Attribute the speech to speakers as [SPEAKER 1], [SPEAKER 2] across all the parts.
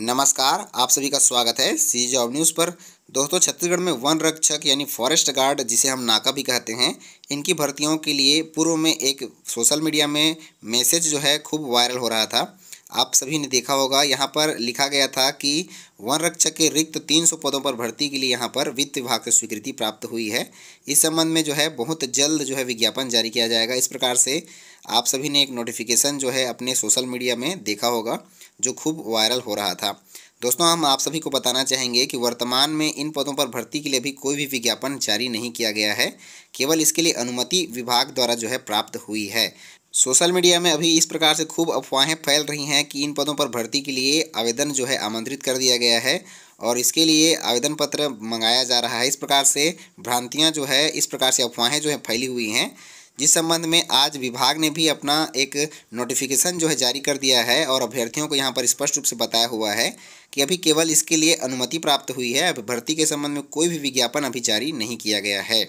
[SPEAKER 1] नमस्कार आप सभी का स्वागत है सी जॉब न्यूज़ पर दोस्तों छत्तीसगढ़ में वन रक्षक यानी फॉरेस्ट गार्ड जिसे हम नाका भी कहते हैं इनकी भर्तियों के लिए पूर्व में एक सोशल मीडिया में मैसेज जो है खूब वायरल हो रहा था आप सभी ने देखा होगा यहाँ पर लिखा गया था कि वन रक्षक के रिक्त 300 पदों पर भर्ती के लिए यहाँ पर वित्त विभाग से स्वीकृति प्राप्त हुई है इस संबंध में जो है बहुत जल्द जो है विज्ञापन जारी किया जाएगा इस प्रकार से आप सभी ने एक नोटिफिकेशन जो है अपने सोशल मीडिया में देखा होगा जो खूब वायरल हो रहा था दोस्तों हम आप सभी को बताना चाहेंगे कि वर्तमान में इन पदों पर भर्ती के लिए भी कोई भी विज्ञापन जारी नहीं किया गया है केवल इसके लिए अनुमति विभाग द्वारा जो है प्राप्त हुई है सोशल मीडिया में अभी इस प्रकार से खूब अफवाहें फैल रही हैं कि इन पदों पर भर्ती के लिए आवेदन जो है आमंत्रित कर दिया गया है और इसके लिए आवेदन पत्र मंगाया जा रहा है इस प्रकार से भ्रांतियाँ जो है इस प्रकार से अफवाहें जो है फैली हुई हैं जिस संबंध में आज विभाग ने भी अपना एक नोटिफिकेशन जो है जारी कर दिया है और अभ्यर्थियों को यहाँ पर स्पष्ट रूप से बताया हुआ है कि अभी केवल इसके लिए अनुमति प्राप्त हुई है अब भर्ती के संबंध में कोई भी विज्ञापन अभी जारी नहीं किया गया है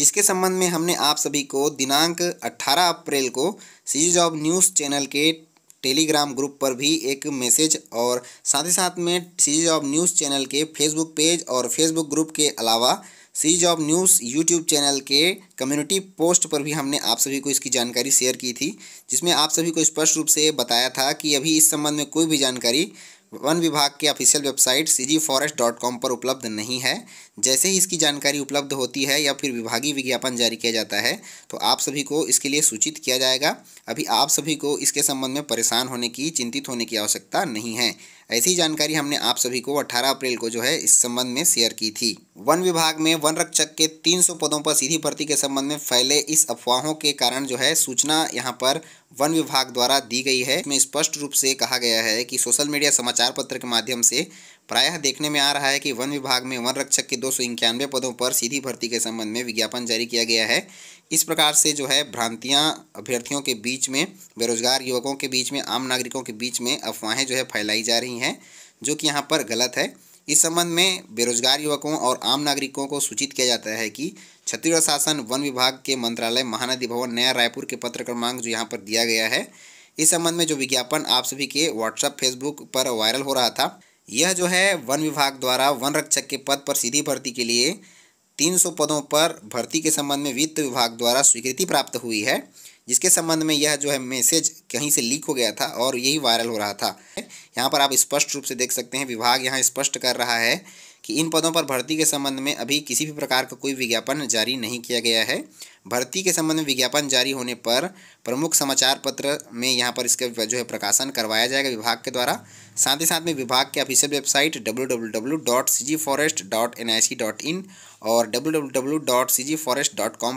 [SPEAKER 1] जिसके संबंध में हमने आप सभी को दिनांक 18 अप्रैल को सी जॉब न्यूज़ चैनल के टेलीग्राम ग्रुप पर भी एक मैसेज और साथ ही साथ में सी जॉब न्यूज़ चैनल के फेसबुक पेज और फेसबुक ग्रुप के अलावा C job news YouTube channel के कम्युनिटी पोस्ट पर भी हमने आप सभी को इसकी जानकारी शेयर की थी जिसमें आप सभी को स्पष्ट रूप से बताया था कि अभी इस संबंध में कोई भी जानकारी वन विभाग के ऑफिशियल वेबसाइट कॉम पर उपलब्ध नहीं है जैसे ही इसकी जानकारी उपलब्ध होती है या फिर विभागीय विज्ञापन जारी किया जाता है तो आप सभी को इसके लिए सूचित किया जाएगा अभी आप सभी को इसके संबंध में परेशान होने की चिंतित होने की आवश्यकता नहीं है ऐसी जानकारी हमने आप सभी को 18 अप्रैल को जो है इस संबंध में शेयर की थी वन विभाग में वन रक्षक के 300 पदों पर सीधी भर्ती के संबंध में फैले इस अफवाहों के कारण जो है सूचना यहाँ पर वन विभाग द्वारा दी गई है इसमें स्पष्ट रूप से कहा गया है कि सोशल मीडिया समाचार पत्र के माध्यम से प्रायः देखने में आ रहा है कि वन विभाग में वन रक्षक के दो पदों पर सीधी भर्ती के संबंध में विज्ञापन जारी किया गया है इस प्रकार से जो है भ्रांतियां अभ्यर्थियों के बीच में बेरोजगार युवकों के बीच में आम नागरिकों के बीच में अफवाहें जो है फैलाई जा रही हैं जो कि यहाँ पर गलत है इस संबंध में बेरोजगार युवकों और आम नागरिकों को सूचित किया जाता है कि छत्तीसगढ़ शासन वन विभाग के मंत्रालय महानदी भवन नया रायपुर के पत्र क्रमांक जो यहाँ पर दिया गया है इस संबंध में जो विज्ञापन आप सभी के व्हाट्सअप फेसबुक पर वायरल हो रहा था यह जो है वन विभाग द्वारा वन रक्षक के पद पर सीधी भर्ती के लिए 300 पदों पर भर्ती के संबंध में वित्त विभाग द्वारा स्वीकृति प्राप्त हुई है जिसके संबंध में यह जो है मैसेज कहीं से लीक हो गया था और यही वायरल हो रहा था यहाँ पर आप स्पष्ट रूप से देख सकते हैं विभाग यहाँ स्पष्ट कर रहा है कि इन पदों पर भर्ती के संबंध में अभी किसी भी प्रकार का कोई विज्ञापन जारी नहीं किया गया है भर्ती के संबंध में विज्ञापन जारी होने पर प्रमुख समाचार पत्र में यहाँ पर इसका जो है प्रकाशन करवाया जाएगा विभाग के द्वारा साथ ही साथ में विभाग के ऑफिशियल वेबसाइट डब्ल्यू और डब्ल्यू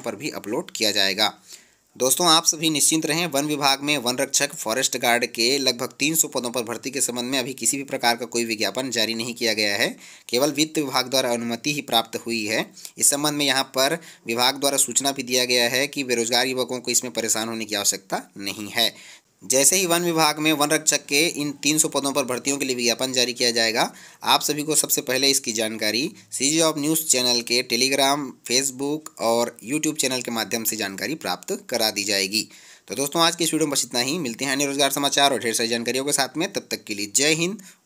[SPEAKER 1] पर भी अपलोड किया जाएगा दोस्तों आप सभी निश्चिंत रहें वन विभाग में वन रक्षक फॉरेस्ट गार्ड के लगभग 300 पदों पर भर्ती के संबंध में अभी किसी भी प्रकार का कोई विज्ञापन जारी नहीं किया गया है केवल वित्त विभाग द्वारा अनुमति ही प्राप्त हुई है इस संबंध में यहाँ पर विभाग द्वारा सूचना भी दिया गया है कि बेरोजगार युवकों को इसमें परेशान होने की आवश्यकता नहीं है जैसे ही वन विभाग में वन रक्षक के इन 300 पदों पर भर्तियों के लिए विज्ञापन जारी किया जाएगा आप सभी को सबसे पहले इसकी जानकारी सी ऑफ न्यूज़ चैनल के टेलीग्राम फेसबुक और यूट्यूब चैनल के माध्यम से जानकारी प्राप्त करा दी जाएगी तो दोस्तों आज की इस वीडियो में बस इतना ही मिलते हैं अन्य रोजगार समाचार और ढेर सारी जानकारियों के साथ में तब तक के लिए जय हिंद